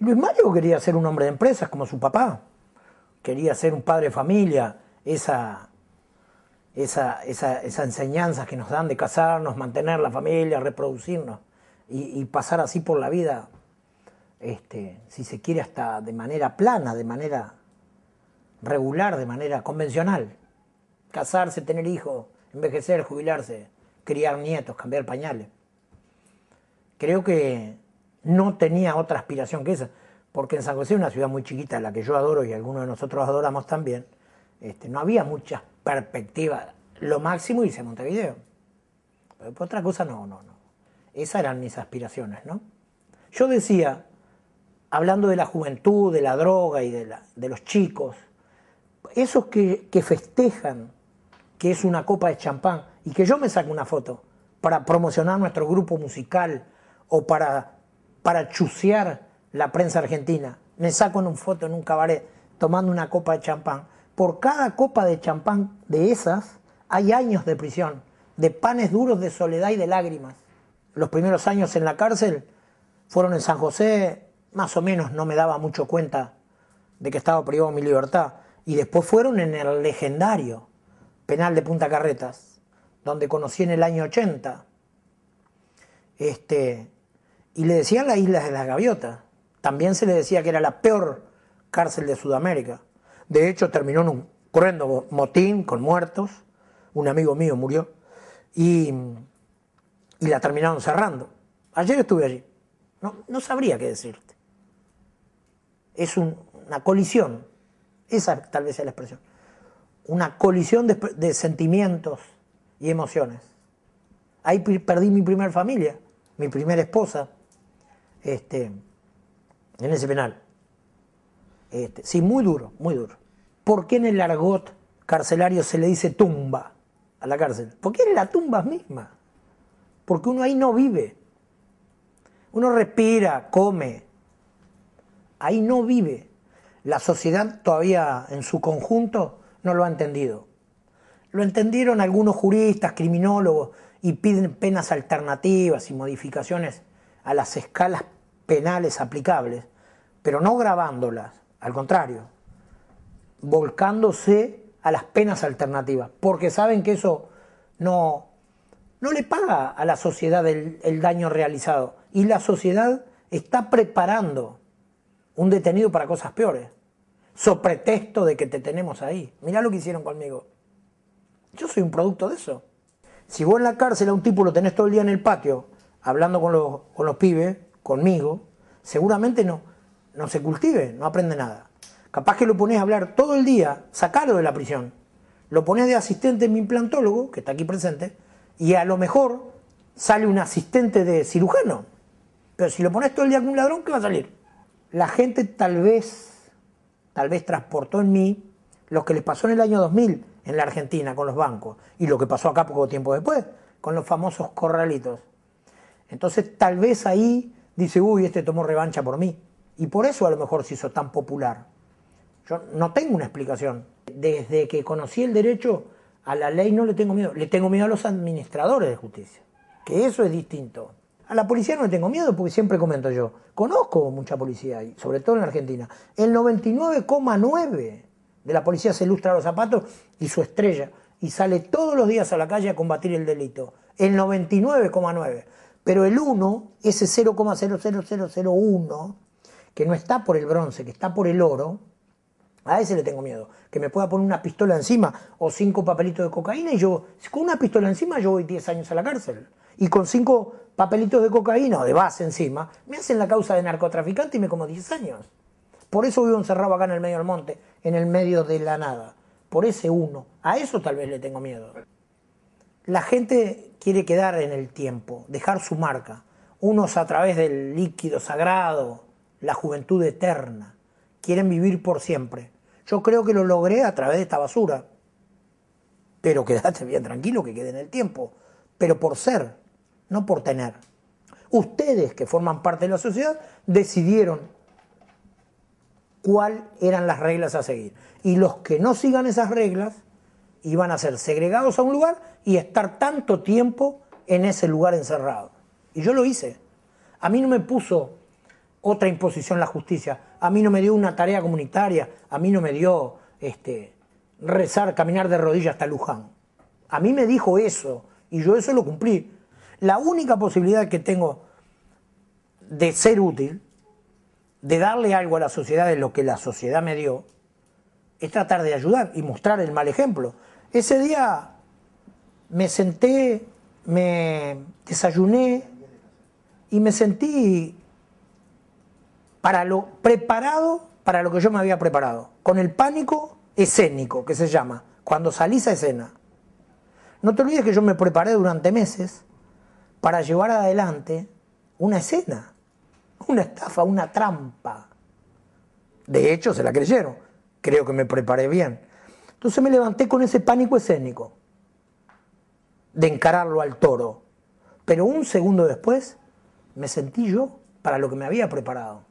Luis Mario quería ser un hombre de empresas como su papá. Quería ser un padre de familia. Esa, esa, esa, enseñanza que nos dan de casarnos, mantener la familia, reproducirnos y, pasar así por la vida, este, si se quiere, hasta de manera plana, de manera regular, de manera convencional. Casarse, tener hijos, envejecer, jubilarse, criar nietos, cambiar pañales. Creo que no tenía otra aspiración que esa, porque en San José, una ciudad muy chiquita, la que yo adoro y algunos de nosotros adoramos también, este, no había muchas perspectivas. Lo máximo hice Montevideo. Pero por otra cosa, no, no, no. Esas eran mis aspiraciones, ¿no? Yo decía, hablando de la juventud, de la droga y de, los chicos, esos que, que, festejan que es una copa de champán y que yo me saco una foto para promocionar nuestro grupo musical o para para chucear la prensa argentina. Me saco en un foto en un cabaret tomando una copa de champán. Por cada copa de champán de esas hay años de prisión, de panes duros, de soledad y de lágrimas. Los primeros años en la cárcel fueron en San José, más o menos no me daba mucho cuenta de que estaba privado de mi libertad. Y después fueron en el legendario penal de Punta Carretas, donde conocí en el año 80 este, y le decían las Islas de las Gaviotas. También se le decía que era la peor cárcel de Sudamérica. De hecho, terminó en un cruendo motín con muertos. Un amigo mío murió. Y, la terminaron cerrando. Ayer estuve allí. No, no sabría qué decirte. Es una colisión. Esa tal vez sea la expresión. Una colisión de, sentimientos y emociones. Ahí perdí mi primera familia, mi primera esposa, este, en ese penal. Este, sí, muy duro, muy duro. ¿Por qué en el argot carcelario se le dice tumba a la cárcel? Porque es la tumba misma. Porque uno ahí no vive. Uno respira, come. Ahí no vive. La sociedad todavía en su conjunto no lo ha entendido. Lo entendieron algunos juristas, criminólogos, y piden penas alternativas y modificaciones a las escalas penales aplicables, pero no grabándolas, al contrario, volcándose a las penas alternativas, porque saben que eso no, no le paga a la sociedad el, daño realizado y la sociedad está preparando un detenido para cosas peores, so pretexto de que te tenemos ahí. Mirá lo que hicieron conmigo. Yo soy un producto de eso. Si vos en la cárcel a un tipo lo tenés todo el día en el patio, hablando con los, los pibes, conmigo, seguramente no, no se cultive, no aprende nada. Capaz que lo pones a hablar todo el día, sacarlo de la prisión. Lo pones de asistente en mi implantólogo, que está aquí presente, y a lo mejor sale un asistente de cirujano. Pero si lo pones todo el día con un ladrón, ¿qué va a salir? La gente tal vez, tal vez transportó en mí lo que les pasó en el año 2000 en la Argentina con los bancos y lo que pasó acá poco tiempo después con los famosos corralitos. Entonces tal vez ahí dice, uy, este tomó revancha por mí. Y por eso a lo mejor se hizo tan popular. Yo no tengo una explicación. Desde que conocí el derecho, a la ley no le tengo miedo. Le tengo miedo a los administradores de justicia, que eso es distinto. A la policía no le tengo miedo porque siempre comento yo, conozco mucha policía, y sobre todo en Argentina. El 99,9 de la policía se ilustra los zapatos y su estrella y sale todos los días a la calle a combatir el delito. El 99,9. Pero el 1, ese 0,00001, que no está por el bronce, que está por el oro, a ese le tengo miedo. Que me pueda poner una pistola encima o cinco papelitos de cocaína y yo, con una pistola encima yo voy 10 años a la cárcel. Y con cinco papelitos de cocaína o de base encima, me hacen la causa de narcotraficante y me como 10 años. Por eso vivo encerrado acá en el medio del monte, en el medio de la nada. Por ese uno. A eso tal vez le tengo miedo. La gente quiere quedar en el tiempo, dejar su marca, unos a través del líquido sagrado, la juventud eterna, quieren vivir por siempre. Yo creo que lo logré a través de esta basura, pero quédate bien tranquilo que quede en el tiempo, pero por ser, no por tener. Ustedes que forman parte de la sociedad decidieron cuáles eran las reglas a seguir. Y los que no sigan esas reglas iban a ser segregados a un lugar y estar tanto tiempo en ese lugar encerrado. Y yo lo hice. A mí no me puso otra imposición la justicia, a mí no me dio una tarea comunitaria, a mí no me dio este, rezar, caminar de rodillas hasta Luján. A mí me dijo eso y yo eso lo cumplí. La única posibilidad que tengo de ser útil, de darle algo a la sociedad de lo que la sociedad me dio, es tratar de ayudar y mostrar el mal ejemplo. Ese día me senté, me desayuné y me sentí para lo preparado para lo que yo me había preparado, con el pánico escénico que se llama, cuando salís a escena. No te olvides que yo me preparé durante meses para llevar adelante una escena, una estafa, una trampa. De hecho, se la creyeron creo que me preparé bien. Entonces me levanté con ese pánico escénico de encararlo al toro. Pero un segundo después me sentí yo para lo que me había preparado.